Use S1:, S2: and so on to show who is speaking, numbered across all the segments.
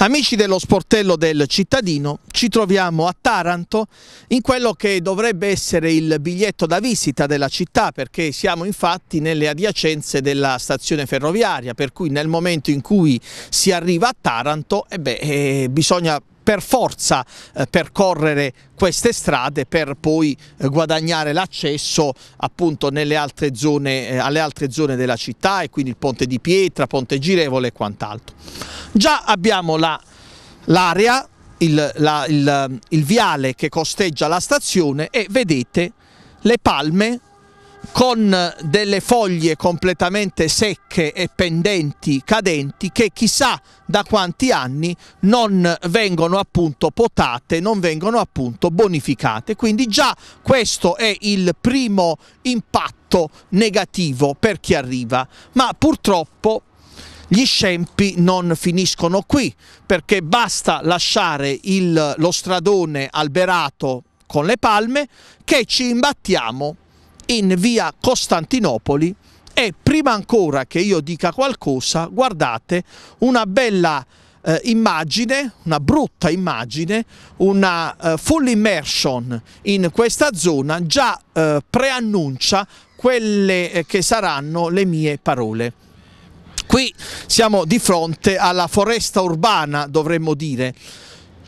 S1: Amici dello sportello del cittadino, ci troviamo a Taranto in quello che dovrebbe essere il biglietto da visita della città perché siamo infatti nelle adiacenze della stazione ferroviaria per cui nel momento in cui si arriva a Taranto eh beh, eh, bisogna per forza eh, percorrere queste strade per poi eh, guadagnare l'accesso appunto altre zone, eh, alle altre zone della città e quindi il ponte di pietra, ponte girevole e quant'altro. Già abbiamo l'area, la, il, la, il, il viale che costeggia la stazione e vedete le palme con delle foglie completamente secche e pendenti, cadenti, che chissà da quanti anni non vengono appunto potate, non vengono appunto bonificate. Quindi già questo è il primo impatto negativo per chi arriva, ma purtroppo gli scempi non finiscono qui, perché basta lasciare il, lo stradone alberato con le palme che ci imbattiamo in via Costantinopoli e prima ancora che io dica qualcosa, guardate una bella eh, immagine, una brutta immagine, una eh, full immersion in questa zona già eh, preannuncia quelle eh, che saranno le mie parole. Qui siamo di fronte alla foresta urbana, dovremmo dire,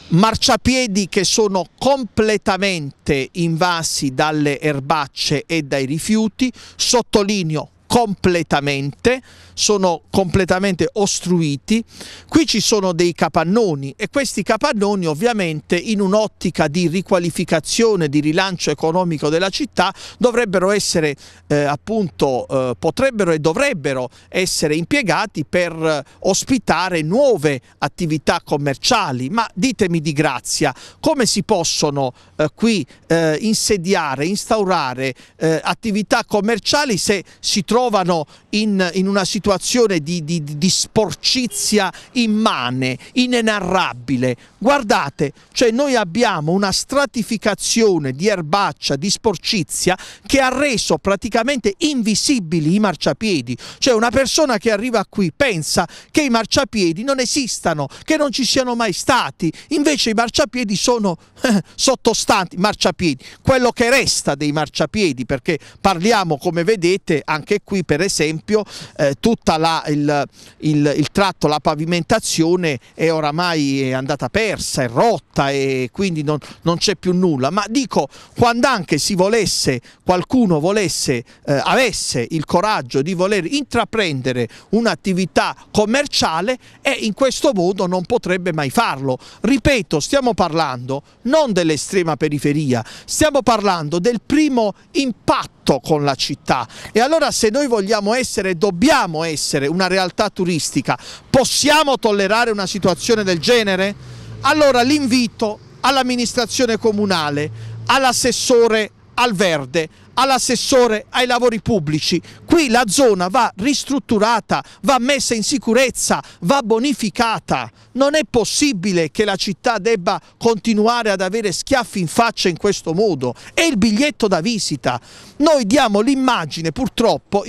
S1: marciapiedi che sono completamente invasi dalle erbacce e dai rifiuti, sottolineo completamente, sono completamente ostruiti. Qui ci sono dei capannoni e questi capannoni ovviamente in un'ottica di riqualificazione, di rilancio economico della città dovrebbero essere eh, appunto, eh, potrebbero e dovrebbero essere impiegati per ospitare nuove attività commerciali. Ma ditemi di grazia, come si possono eh, qui eh, insediare, instaurare eh, attività commerciali se si trovano trovano in, in una situazione di, di, di, sporcizia immane, inenarrabile. Guardate, cioè noi abbiamo una stratificazione di erbaccia, di sporcizia che ha reso praticamente invisibili i marciapiedi. Cioè una persona che arriva qui pensa che i marciapiedi non esistano, che non ci siano mai stati, invece i marciapiedi sono eh, sottostanti, marciapiedi, quello che resta dei marciapiedi, perché parliamo come vedete anche qui qui per esempio eh, tutta la, il, il, il, tratto, la pavimentazione è oramai andata persa, è rotta e quindi non, non c'è più nulla, ma dico quando anche si volesse, qualcuno volesse, eh, avesse il coraggio di voler intraprendere un'attività commerciale e eh, in questo modo non potrebbe mai farlo. Ripeto, stiamo parlando non dell'estrema periferia, stiamo parlando del primo impatto con la città e allora se noi vogliamo essere, dobbiamo essere una realtà turistica, possiamo tollerare una situazione del genere? Allora l'invito all'amministrazione comunale, all'assessore al verde, all'assessore ai lavori pubblici. Qui la zona va ristrutturata, va messa in sicurezza, va bonificata. Non è possibile che la città debba continuare ad avere schiaffi in faccia in questo modo. È il biglietto da visita. Noi diamo l'immagine purtroppo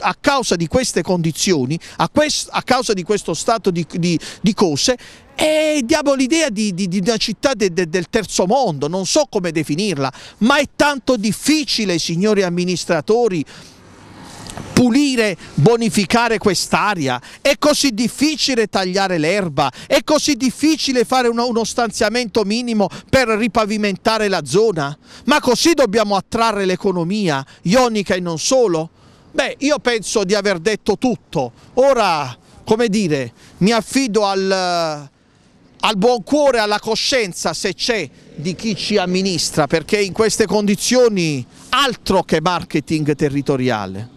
S1: a causa di queste condizioni, a, a causa di questo stato di, di, di cose, e diamo l'idea di, di, di, una città de, de, del terzo mondo, non so come definirla, ma è tanto difficile signori amministratori, pulire, bonificare quest'area, è così difficile tagliare l'erba, è così difficile fare uno, uno, stanziamento minimo per ripavimentare la zona, ma così dobbiamo attrarre l'economia, ionica e non solo? Beh, io penso di aver detto tutto, ora, come dire, mi affido al al buon cuore, alla coscienza se c'è di chi ci amministra, perché in queste condizioni altro che marketing territoriale.